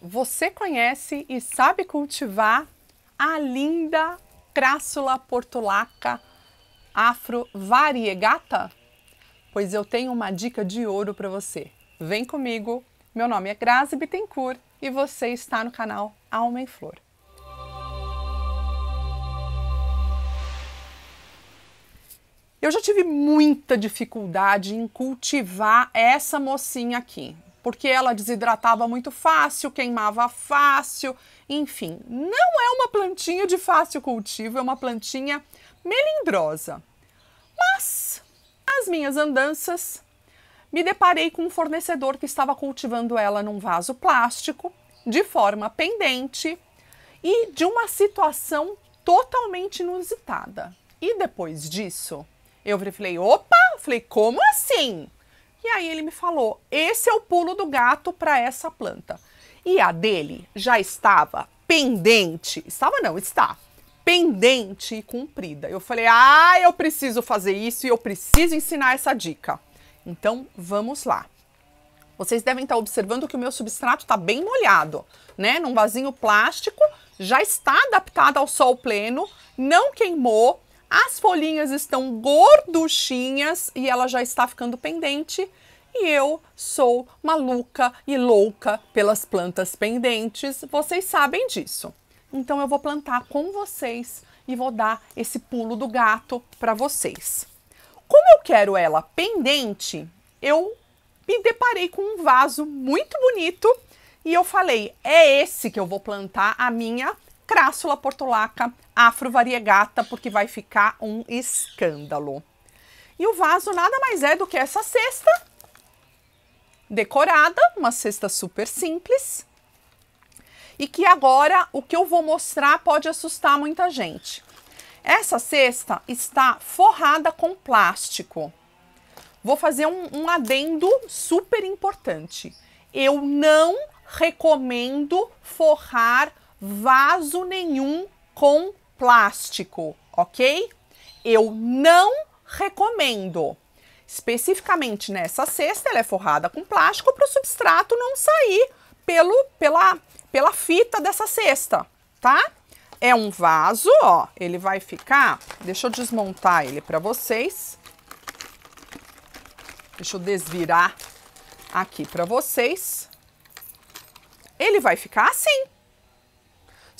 você conhece e sabe cultivar a linda Crassula portulaca afro variegata? Pois eu tenho uma dica de ouro para você. Vem comigo, meu nome é Grazi Bittencourt e você está no canal Alma em Flor. Eu já tive muita dificuldade em cultivar essa mocinha aqui porque ela desidratava muito fácil, queimava fácil, enfim, não é uma plantinha de fácil cultivo, é uma plantinha melindrosa. Mas nas minhas andanças, me deparei com um fornecedor que estava cultivando ela num vaso plástico, de forma pendente e de uma situação totalmente inusitada. E depois disso, eu falei: opa, falei, como assim? E aí ele me falou: esse é o pulo do gato para essa planta. E a dele já estava pendente, estava não, está pendente e comprida. Eu falei: "Ah, eu preciso fazer isso e eu preciso ensinar essa dica". Então, vamos lá. Vocês devem estar tá observando que o meu substrato está bem molhado, né? Num vasinho plástico, já está adaptado ao sol pleno, não queimou, as folhinhas estão gorduchinhas e ela já está ficando pendente. E eu sou maluca e louca pelas plantas pendentes, vocês sabem disso. Então eu vou plantar com vocês e vou dar esse pulo do gato para vocês. Como eu quero ela pendente, eu me deparei com um vaso muito bonito e eu falei: é esse que eu vou plantar a minha Crássula portulaca, afrovariegata, porque vai ficar um escândalo. E o vaso nada mais é do que essa cesta decorada, uma cesta super simples. E que agora o que eu vou mostrar pode assustar muita gente. Essa cesta está forrada com plástico. Vou fazer um, um adendo super importante. Eu não recomendo forrar vaso nenhum com plástico, ok? Eu não recomendo. Especificamente nessa cesta, ela é forrada com plástico para o substrato não sair pelo, pela, pela fita dessa cesta, tá? É um vaso, ó, ele vai ficar... Deixa eu desmontar ele para vocês. Deixa eu desvirar aqui para vocês. Ele vai ficar assim,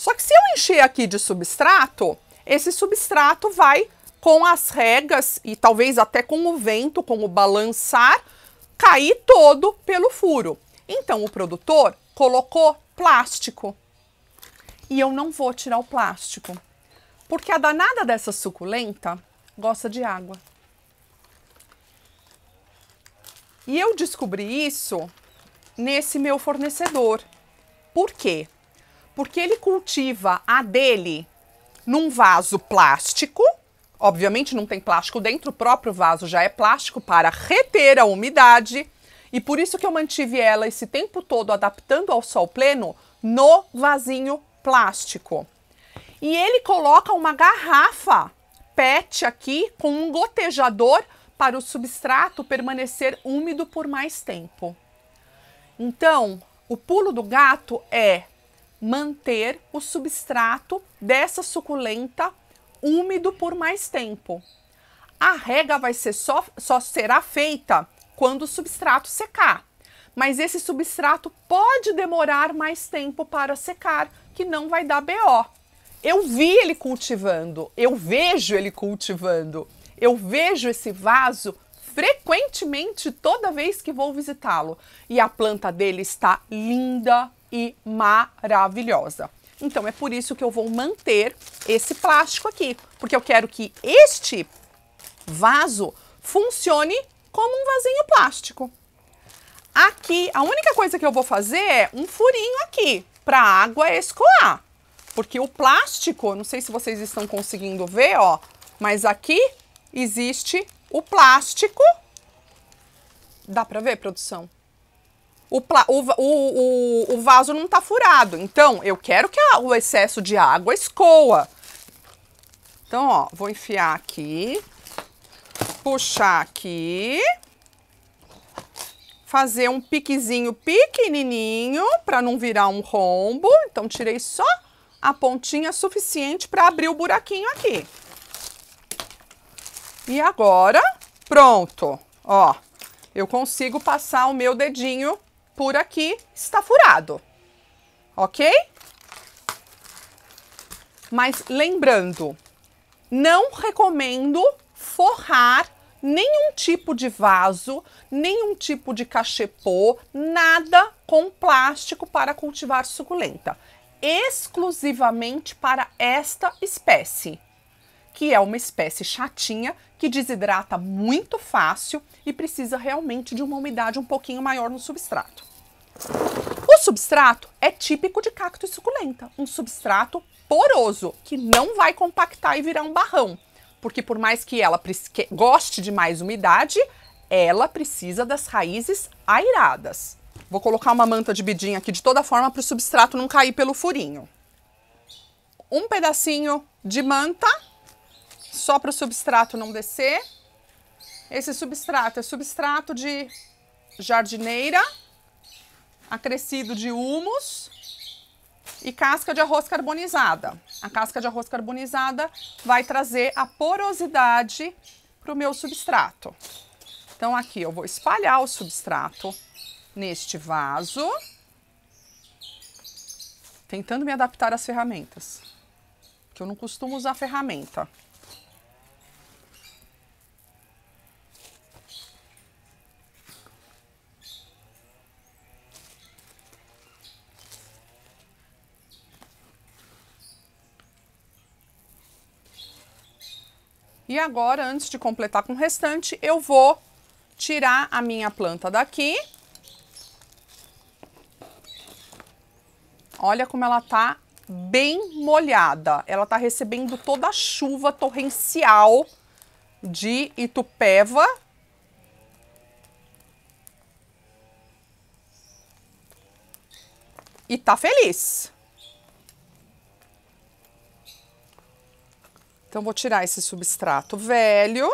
só que se eu encher aqui de substrato, esse substrato vai com as regas e talvez até com o vento, com o balançar, cair todo pelo furo. Então o produtor colocou plástico. E eu não vou tirar o plástico, porque a danada dessa suculenta gosta de água. E eu descobri isso nesse meu fornecedor. Por quê? Porque ele cultiva a dele num vaso plástico. Obviamente não tem plástico dentro, o próprio vaso já é plástico para reter a umidade. E por isso que eu mantive ela esse tempo todo adaptando ao sol pleno no vasinho plástico. E ele coloca uma garrafa PET aqui com um gotejador para o substrato permanecer úmido por mais tempo. Então, o pulo do gato é manter o substrato dessa suculenta úmido por mais tempo. A rega vai ser só, só será feita quando o substrato secar, mas esse substrato pode demorar mais tempo para secar, que não vai dar BO. Eu vi ele cultivando, eu vejo ele cultivando, eu vejo esse vaso frequentemente toda vez que vou visitá-lo. E a planta dele está linda, e maravilhosa. Então é por isso que eu vou manter esse plástico aqui, porque eu quero que este vaso funcione como um vasinho plástico. Aqui, a única coisa que eu vou fazer é um furinho aqui para a água escoar, porque o plástico, não sei se vocês estão conseguindo ver, ó, mas aqui existe o plástico. Dá para ver, produção? o, o, o, o vaso não está furado. Então, eu quero que a, o excesso de água escoa. Então, ó, vou enfiar aqui, puxar aqui, fazer um piquezinho pequenininho para não virar um rombo. Então, tirei só a pontinha suficiente para abrir o buraquinho aqui. E agora, pronto, ó, eu consigo passar o meu dedinho por aqui está furado, ok? Mas lembrando, não recomendo forrar nenhum tipo de vaso, nenhum tipo de cachepô, nada com plástico para cultivar suculenta, exclusivamente para esta espécie, que é uma espécie chatinha que desidrata muito fácil e precisa realmente de uma umidade um pouquinho maior no substrato. O substrato é típico de cacto e suculenta, um substrato poroso que não vai compactar e virar um barrão, porque por mais que ela goste de mais umidade, ela precisa das raízes airadas. Vou colocar uma manta de bidinha aqui de toda forma para o substrato não cair pelo furinho. Um pedacinho de manta, só para o substrato não descer. Esse substrato é substrato de jardineira acrescido de humus e casca de arroz carbonizada. A casca de arroz carbonizada vai trazer a porosidade para o meu substrato. Então aqui eu vou espalhar o substrato neste vaso, tentando me adaptar às ferramentas, que eu não costumo usar ferramenta. E agora, antes de completar com o restante, eu vou tirar a minha planta daqui. Olha como ela tá bem molhada. Ela tá recebendo toda a chuva torrencial de Itupeva. E tá feliz. Então, vou tirar esse substrato velho.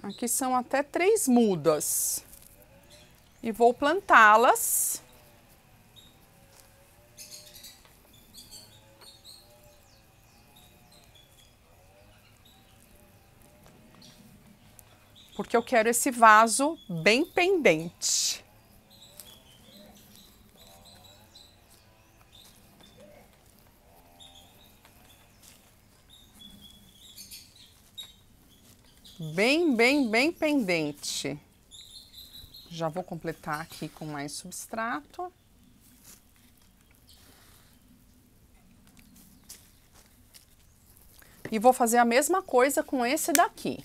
Aqui são até três mudas. E vou plantá-las. Porque eu quero esse vaso bem pendente. bem, bem pendente. Já vou completar aqui com mais substrato. E vou fazer a mesma coisa com esse daqui.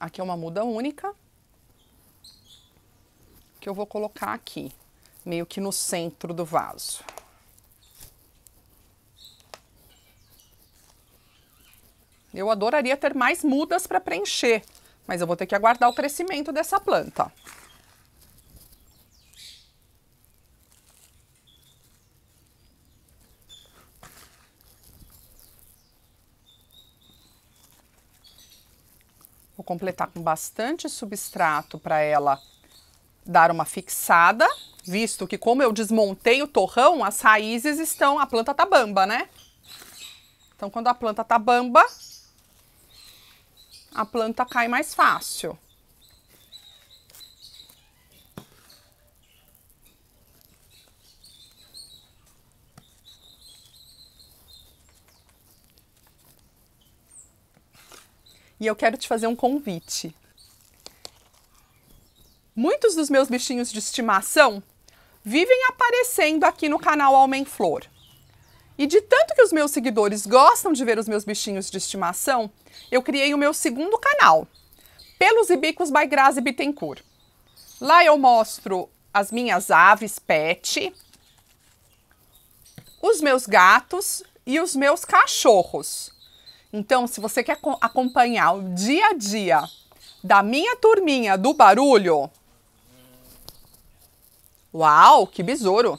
Aqui é uma muda única, que eu vou colocar aqui, meio que no centro do vaso. Eu adoraria ter mais mudas para preencher, mas eu vou ter que aguardar o crescimento dessa planta. Vou completar com bastante substrato para ela dar uma fixada, visto que como eu desmontei o torrão, as raízes estão, a planta tá bamba, né? Então quando a planta tá bamba, a planta cai mais fácil. e eu quero te fazer um convite. Muitos dos meus bichinhos de estimação vivem aparecendo aqui no canal Homem Flor. E de tanto que os meus seguidores gostam de ver os meus bichinhos de estimação, eu criei o meu segundo canal, Pelos e Bicos by Grazi Bittencourt. Lá eu mostro as minhas aves pet, os meus gatos e os meus cachorros. Então, se você quer acompanhar o dia a dia da minha turminha do barulho. Uau, que besouro!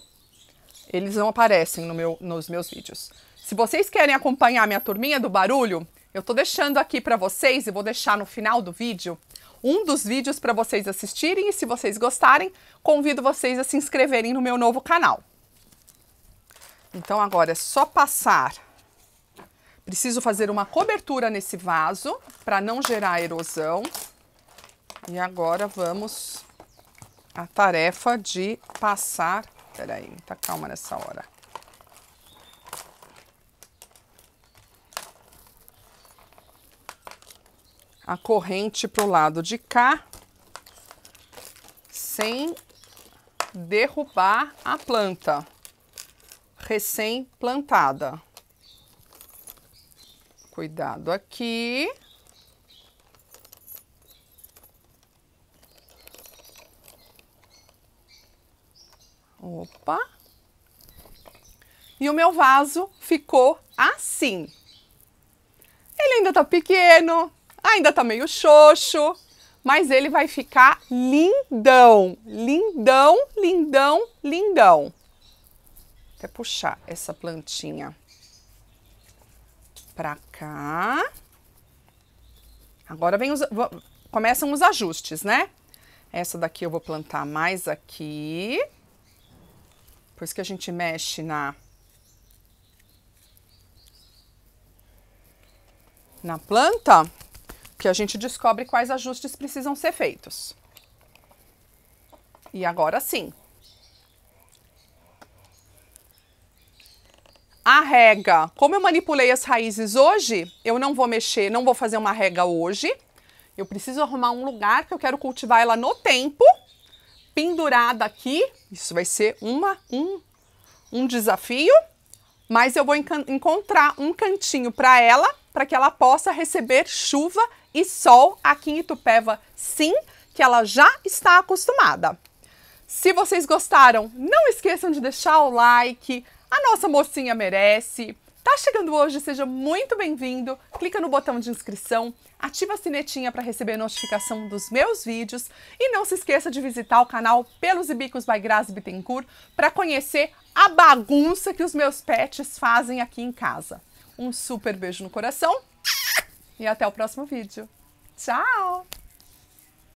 Eles não aparecem no meu, nos meus vídeos. Se vocês querem acompanhar minha turminha do barulho, eu tô deixando aqui para vocês e vou deixar no final do vídeo um dos vídeos para vocês assistirem e se vocês gostarem, convido vocês a se inscreverem no meu novo canal. Então agora é só passar Preciso fazer uma cobertura nesse vaso para não gerar erosão. E agora vamos à tarefa de passar... Peraí, tá calma nessa hora. A corrente para o lado de cá, sem derrubar a planta recém-plantada. Cuidado aqui. Opa! E o meu vaso ficou assim. Ele ainda tá pequeno, ainda tá meio xoxo, mas ele vai ficar lindão, lindão, lindão, lindão. Até puxar essa plantinha pra cá. Agora vem os, começam os ajustes, né? Essa daqui eu vou plantar mais aqui. Por isso que a gente mexe na... Na planta, que a gente descobre quais ajustes precisam ser feitos. E agora sim, A rega. Como eu manipulei as raízes hoje, eu não vou mexer, não vou fazer uma rega hoje. Eu preciso arrumar um lugar que eu quero cultivar ela no tempo, pendurada aqui. Isso vai ser uma, um, um desafio, mas eu vou encontrar um cantinho para ela, para que ela possa receber chuva e sol aqui em Itupeva, sim, que ela já está acostumada. Se vocês gostaram, não esqueçam de deixar o like, a nossa mocinha merece. Tá chegando hoje, seja muito bem-vindo. Clica no botão de inscrição, ativa a sinetinha para receber notificação dos meus vídeos e não se esqueça de visitar o canal Pelos e Bicos by Grazi Bittencourt para conhecer a bagunça que os meus pets fazem aqui em casa. Um super beijo no coração e até o próximo vídeo. Tchau!